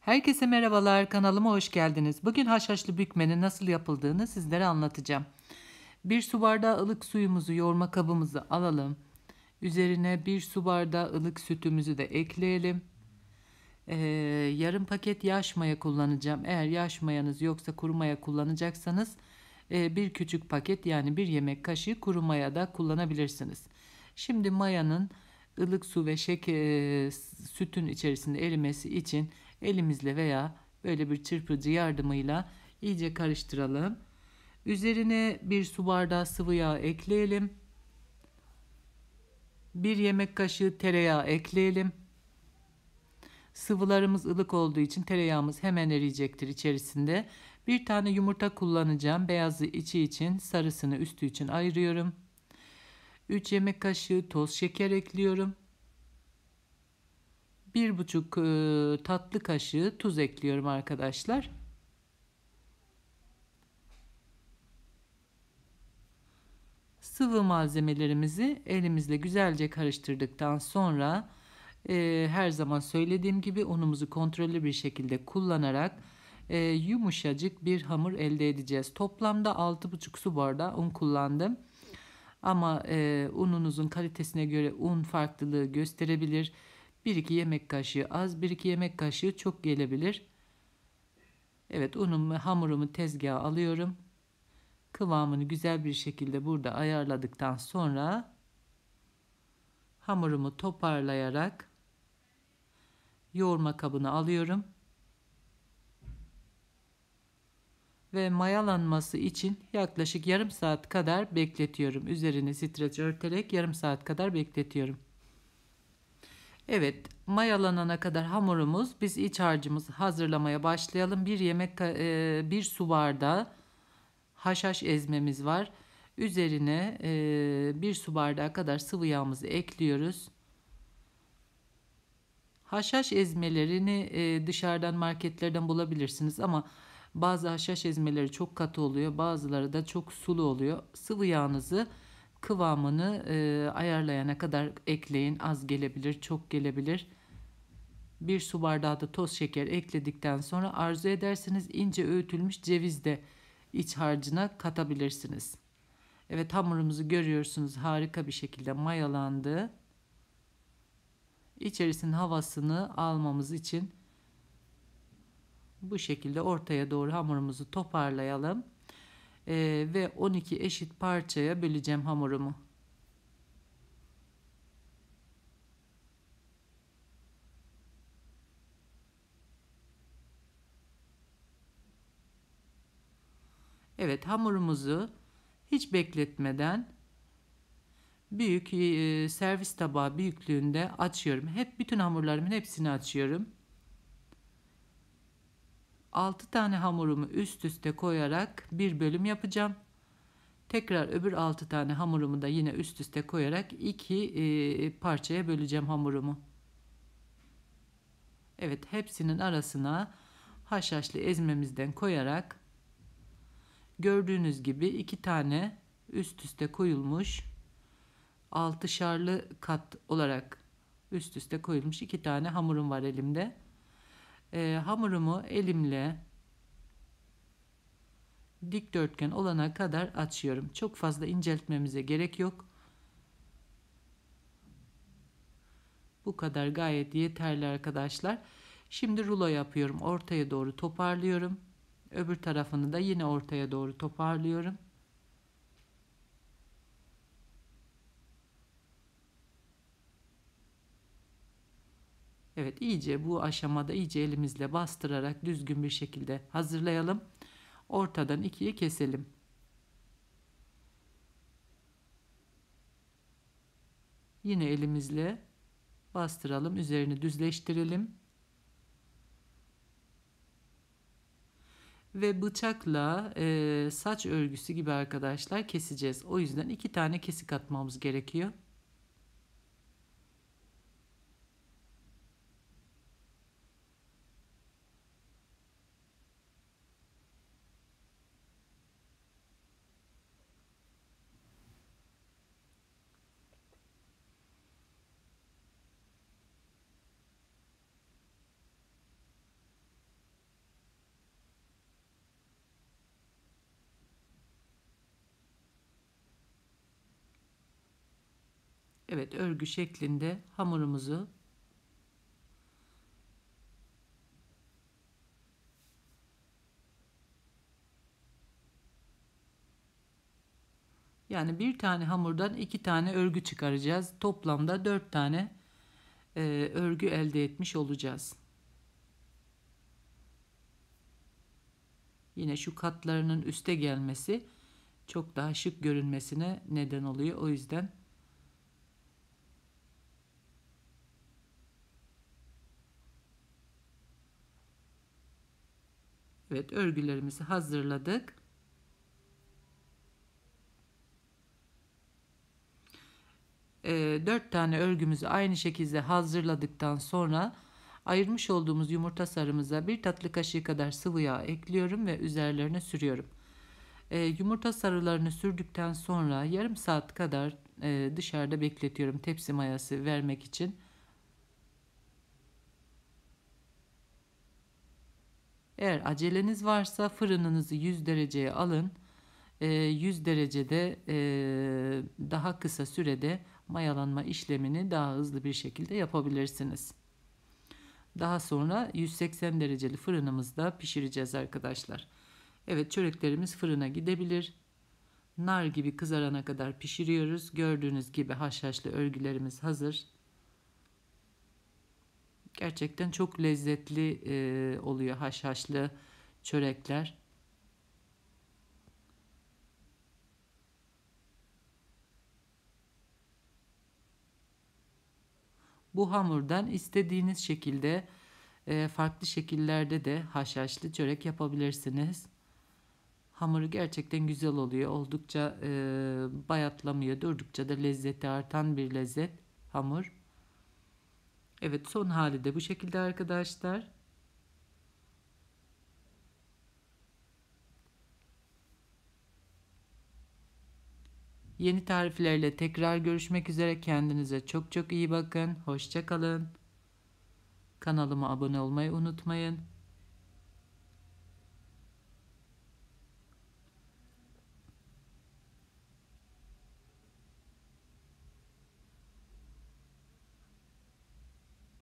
Herkese merhabalar kanalıma hoş geldiniz. Bugün haşhaşlı bükmenin nasıl yapıldığını sizlere anlatacağım. Bir su bardağı ılık suyumuzu yoğurma kabımızı alalım. Üzerine bir su bardağı ılık sütümüzü de ekleyelim. Ee, yarım paket yaş maya kullanacağım. Eğer yaş mayanız yoksa kuru maya kullanacaksanız e, bir küçük paket yani bir yemek kaşığı kuru maya da kullanabilirsiniz. Şimdi mayanın ılık su ve şeker, e, sütün içerisinde erimesi için elimizle veya böyle bir çırpıcı yardımıyla iyice karıştıralım. Üzerine bir su bardağı sıvı yağ ekleyelim. Bir yemek kaşığı tereyağı ekleyelim. Sıvılarımız ılık olduğu için tereyağımız hemen eriyecektir içerisinde. Bir tane yumurta kullanacağım. Beyazı içi için, sarısını üstü için ayırıyorum. 3 yemek kaşığı toz şeker ekliyorum bir buçuk e, tatlı kaşığı tuz ekliyorum arkadaşlar. Sıvı malzemelerimizi elimizle güzelce karıştırdıktan sonra e, her zaman söylediğim gibi unumuzu kontrollü bir şekilde kullanarak e, yumuşacık bir hamur elde edeceğiz. Toplamda 6,5 su bardağı un kullandım. Ama e, ununuzun kalitesine göre un farklılığı gösterebilir. 1-2 yemek kaşığı az, 1-2 yemek kaşığı çok gelebilir. Evet unumu, hamurumu tezgaha alıyorum. Kıvamını güzel bir şekilde burada ayarladıktan sonra hamurumu toparlayarak yoğurma kabına alıyorum. Ve mayalanması için yaklaşık yarım saat kadar bekletiyorum. Üzerini streç örterek yarım saat kadar bekletiyorum. Evet mayalanana kadar hamurumuz biz iç harcımızı hazırlamaya başlayalım. Bir yemek e, bir su bardağı haşhaş ezmemiz var. Üzerine e, bir su bardağı kadar sıvı yağımızı ekliyoruz. Haşhaş ezmelerini e, dışarıdan marketlerden bulabilirsiniz ama bazı haşhaş ezmeleri çok katı oluyor. Bazıları da çok sulu oluyor. Sıvı yağınızı kıvamını e, ayarlayana kadar ekleyin. Az gelebilir, çok gelebilir. Bir su bardağı da toz şeker ekledikten sonra arzu ederseniz ince öğütülmüş ceviz de iç harcına katabilirsiniz. Evet hamurumuzu görüyorsunuz harika bir şekilde mayalandı. İçerisinin havasını almamız için bu şekilde ortaya doğru hamurumuzu toparlayalım e, ve 12 eşit parçaya böleceğim hamurumu. Evet hamurumuzu hiç bekletmeden büyük e, servis tabağı büyüklüğünde açıyorum. Hep bütün hamurlarımın hepsini açıyorum. 6 tane hamurumu üst üste koyarak bir bölüm yapacağım. Tekrar öbür 6 tane hamurumu da yine üst üste koyarak iki e, parçaya böleceğim hamurumu. Evet hepsinin arasına haşhaşlı ezmemizden koyarak gördüğünüz gibi iki tane üst üste koyulmuş altışarlı kat olarak üst üste koyulmuş iki tane hamurum var elimde e, hamurumu elimle dikdörtgen olana kadar açıyorum. Çok fazla inceltmemize gerek yok. Bu kadar gayet yeterli arkadaşlar. Şimdi rulo yapıyorum. Ortaya doğru toparlıyorum. Öbür tarafını da yine ortaya doğru toparlıyorum. Evet iyice bu aşamada iyice elimizle bastırarak düzgün bir şekilde hazırlayalım. Ortadan ikiye keselim. Yine elimizle bastıralım. Üzerini düzleştirelim. Ve bıçakla e, saç örgüsü gibi arkadaşlar keseceğiz. O yüzden iki tane kesik atmamız gerekiyor. Evet örgü şeklinde hamurumuzu Yani bir tane hamurdan iki tane örgü çıkaracağız. Toplamda dört tane e, örgü elde etmiş olacağız. Yine şu katlarının üste gelmesi çok daha şık görünmesine neden oluyor. O yüzden Evet örgülerimizi hazırladık. E, ee, 4 tane örgümüzü aynı şekilde hazırladıktan sonra ayırmış olduğumuz yumurta sarımıza bir tatlı kaşığı kadar sıvı yağ ekliyorum ve üzerlerine sürüyorum. E, yumurta sarılarını sürdükten sonra yarım saat kadar e, dışarıda bekletiyorum tepsi mayası vermek için. Eğer aceleniz varsa fırınınızı 100 dereceye alın. 100 ee, derecede e, daha kısa sürede mayalanma işlemini daha hızlı bir şekilde yapabilirsiniz. Daha sonra 180 dereceli fırınımızda pişireceğiz arkadaşlar. Evet çöreklerimiz fırına gidebilir. Nar gibi kızarana kadar pişiriyoruz. Gördüğünüz gibi haşhaşlı örgülerimiz hazır. Gerçekten çok lezzetli e, oluyor haşhaşlı çörekler. Bu hamurdan istediğiniz şekilde e, farklı şekillerde de haşhaşlı çörek yapabilirsiniz. Hamuru gerçekten güzel oluyor. Oldukça e, bayatlamıyor. Durdukça da lezzeti artan bir lezzet hamur. Evet son hali de bu şekilde arkadaşlar. Yeni tariflerle tekrar görüşmek üzere. Kendinize çok çok iyi bakın. hoşçakalın Kanalıma abone olmayı unutmayın.